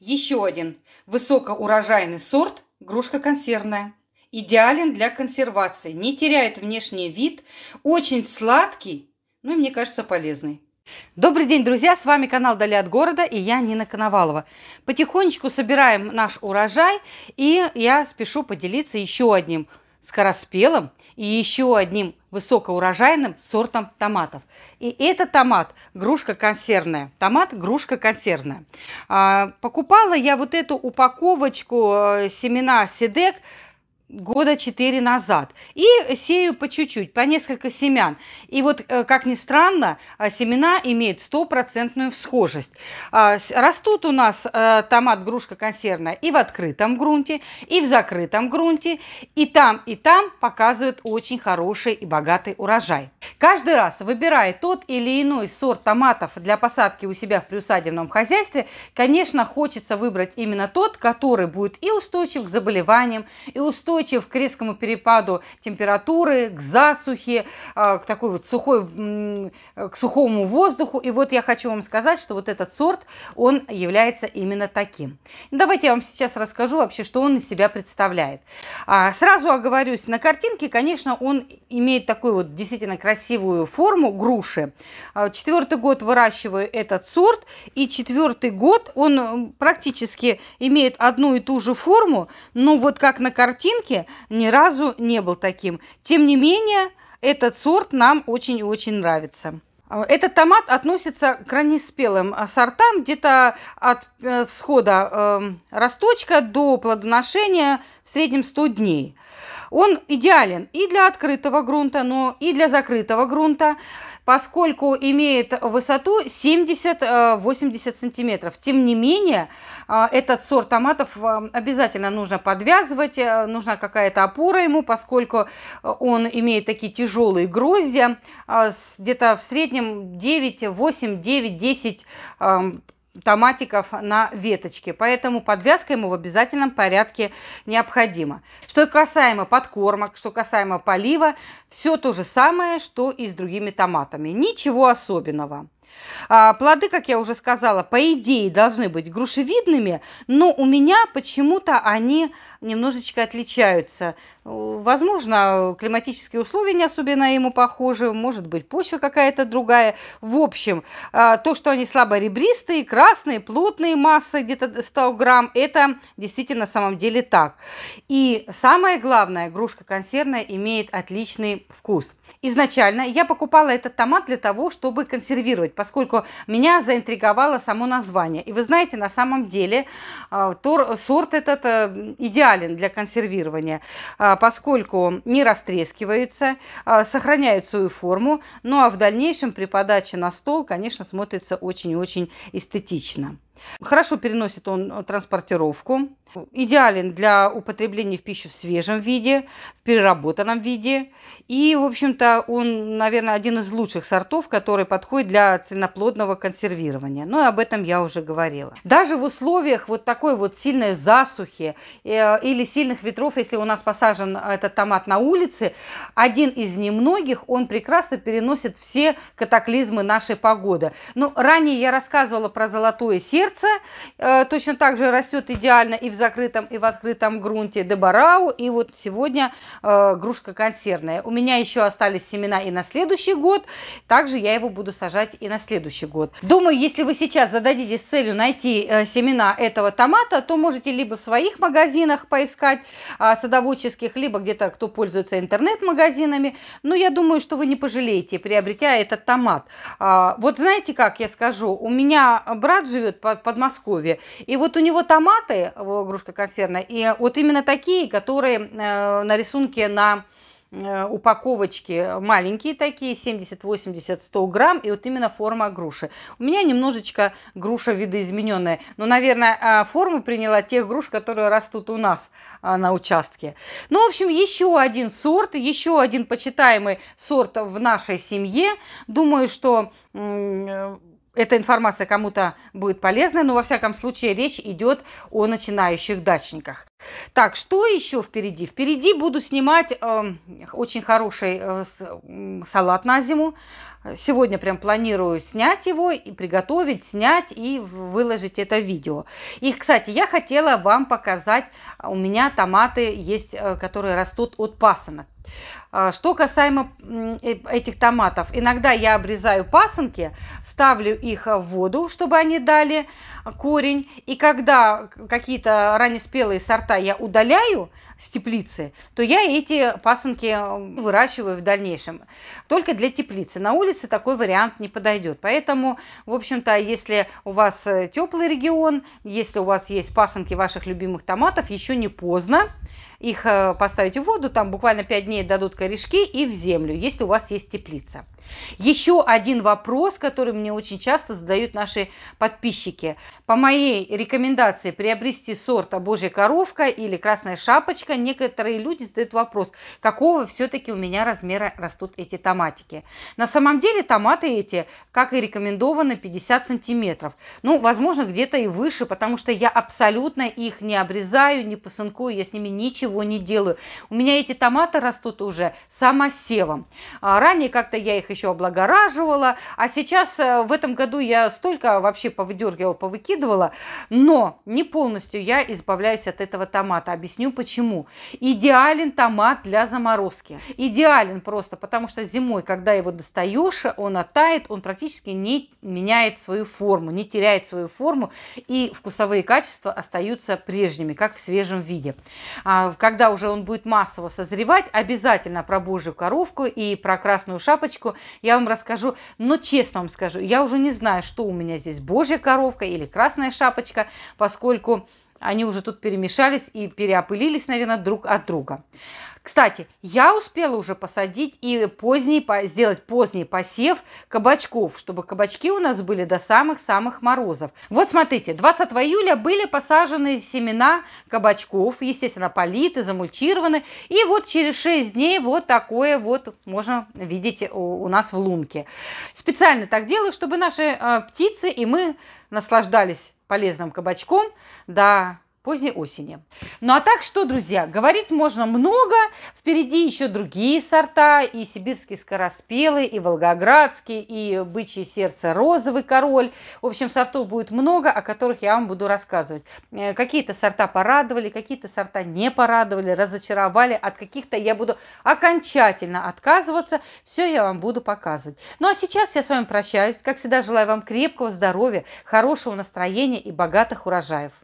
Еще один высокоурожайный сорт – грушка консервная. Идеален для консервации, не теряет внешний вид, очень сладкий, ну и, мне кажется, полезный. Добрый день, друзья! С вами канал Дали от города и я Нина Коновалова. Потихонечку собираем наш урожай и я спешу поделиться еще одним скороспелым и еще одним высокоурожайным сортом томатов. И это томат грушка консервная. Томат грушка консервная. А, покупала я вот эту упаковочку э, семена Сидек года 4 назад. И сею по чуть-чуть, по несколько семян. И вот, э, как ни странно, э, семена имеют стопроцентную схожесть а, Растут у нас э, томат, грушка консервная и в открытом грунте, и в закрытом грунте. И там, и там показывают очень хороший и богатый урожай. Каждый раз, выбирая тот или иной сорт томатов для посадки у себя в приусадебном хозяйстве, конечно, хочется выбрать именно тот, который будет и устойчив к заболеваниям, и устойчив устойчив к резкому перепаду температуры, к засухе, э, к такой вот сухой, к сухому воздуху. И вот я хочу вам сказать, что вот этот сорт, он является именно таким. Давайте я вам сейчас расскажу вообще, что он из себя представляет. А, сразу оговорюсь, на картинке, конечно, он имеет такую вот действительно красивую форму груши. А, четвертый год выращиваю этот сорт, и четвертый год он практически имеет одну и ту же форму, но вот как на картинке, рынке ни разу не был таким. Тем не менее, этот сорт нам очень и очень нравится. А, этот томат относится к раннеспелым а, сортам, где-то от э, всхода эм, росточка до плодоношения в среднем 100 дней. Он идеален и для открытого грунта, но и для закрытого грунта, поскольку имеет высоту 70-80 э, сантиметров. Тем не менее, э, этот сорт томатов э, обязательно нужно подвязывать, нужна какая-то опора ему, поскольку он имеет такие тяжелые гроздья, где-то в среднем 9, 8, 9, 10 томатиков на веточке. Поэтому подвязка ему в обязательном порядке необходима. Что касаемо подкормок, что касаемо полива, все то же самое, что и с другими томатами. Ничего особенного. А, плоды, как я уже сказала, по идее должны быть грушевидными, но у меня почему-то они немножечко отличаются. Э, возможно, климатические условия не особенно ему похожи, может быть, почва какая-то другая. В общем, а, то, что они слабо ребристые, красные, плотные массы, где-то 100 грамм, это действительно на самом деле так. И самое главное, грушка консервная имеет отличный вкус. Изначально я покупала этот томат для того, чтобы консервировать, поскольку меня заинтриговало само название. И вы знаете, на самом деле а, тор, сорт этот э, идеален для консервирования, а, поскольку не растрескивается, а, сохраняет свою форму, ну а в дальнейшем при подаче на стол, конечно, смотрится очень-очень эстетично. Хорошо переносит он транспортировку, идеален для употребления в пищу в свежем виде, в переработанном виде. И, в общем-то, он, наверное, один из лучших сортов, который подходит для цельноплодного консервирования. Но ну об этом я уже говорила. Даже в условиях вот такой вот сильной засухи э, или сильных ветров, если у нас посажен этот томат на улице, один из немногих, он прекрасно переносит все катаклизмы нашей погоды. Ну, ранее я рассказывала про золотое сердце. Э, точно так же растет идеально и в закрытом и в открытом грунте, дебарау и вот сегодня э, грушка консервная. У меня еще остались семена и на следующий год, также я его буду сажать и на следующий год. Думаю, если вы сейчас зададитесь целью найти э, семена этого томата, то можете либо в своих магазинах поискать э, садоводческих, либо где-то кто пользуется интернет-магазинами, но я думаю, что вы не пожалеете, приобретя этот томат. Э, вот знаете, как я скажу, у меня брат живет под Подмосковье, и вот у него томаты, э, кружка консервная. И вот именно такие, которые э, на рисунке на э, упаковочки маленькие такие, 70, 80, 100 грамм, и вот именно форма груши. У меня немножечко груша видоизмененная, но, наверное, а, форму приняла тех груш, которые растут у нас а, на участке. Ну, в общем, еще один сорт, еще один почитаемый сорт в нашей семье. Думаю, что эта информация кому-то будет полезна, но во всяком случае речь идет о начинающих дачниках. Так, что еще впереди? Впереди буду снимать э, очень хороший э, салат на зиму. Сегодня прям планирую снять его и приготовить, снять и выложить это видео. И, кстати, я хотела вам показать, у меня томаты есть, э, которые растут от пасынок. А, что касаемо э, этих томатов, иногда я обрезаю пасынки, ставлю их в воду, чтобы они дали корень. И когда какие-то раннеспелые сорта я удаляю с теплицы, то я эти пасынки э, выращиваю в дальнейшем. Только для теплицы. На улице такой вариант не подойдет. Поэтому, в общем-то, если у вас э, теплый регион, если у вас есть пасынки ваших любимых томатов, еще не поздно их поставить в воду. Там буквально 5 дней дадут корешки и в землю, если у вас есть теплица. Еще один вопрос, который мне очень часто задают наши подписчики. По моей рекомендации приобрести сорта «Божья коровка» или «Красная шапочка» некоторые люди задают вопрос, какого все-таки у меня размера растут эти томатики. На самом деле томаты эти, как и рекомендовано, 50 сантиметров. Ну, возможно, где-то и выше, потому что я абсолютно их не обрезаю, не посынкую, я с ними ничего не делаю. У меня эти томаты растут уже самосевом. А ранее как-то я их еще облагораживала. А сейчас э, в этом году я столько вообще повыдергивала, повыкидывала. Но не полностью я избавляюсь от этого томата. Объясню почему. Идеален томат для заморозки. Идеален просто, потому что зимой, когда его достаешь, он оттает, он практически не меняет свою форму, не теряет свою форму, и вкусовые качества остаются прежними, как в свежем виде. А, когда уже он будет массово созревать, обязательно про божью коровку и про красную шапочку я вам расскажу, но ну, честно вам скажу, я уже не знаю, что у меня здесь божья коровка или красная шапочка, поскольку они уже тут перемешались и переопылились, наверное, друг от друга. Кстати, я успела уже посадить и поздний, сделать поздний посев кабачков, чтобы кабачки у нас были до самых-самых морозов. Вот смотрите, 20 июля были посажены семена кабачков, естественно, политы, замульчированы. И вот через 6 дней вот такое вот можно видеть у нас в лунке. Специально так делаю, чтобы наши э, птицы и мы наслаждались полезным кабачком, да, поздней осени. Ну а так что, друзья, говорить можно много. Впереди еще другие сорта, и сибирский скороспелый, и волгоградский, и бычье сердце розовый король. В общем, сортов будет много, о которых я вам буду рассказывать. Э, какие-то сорта порадовали, какие-то сорта не порадовали, разочаровали. От каких-то я буду окончательно отказываться. Все я вам буду показывать. Ну а сейчас я с вами прощаюсь. Как всегда, желаю вам крепкого здоровья, хорошего настроения и богатых урожаев.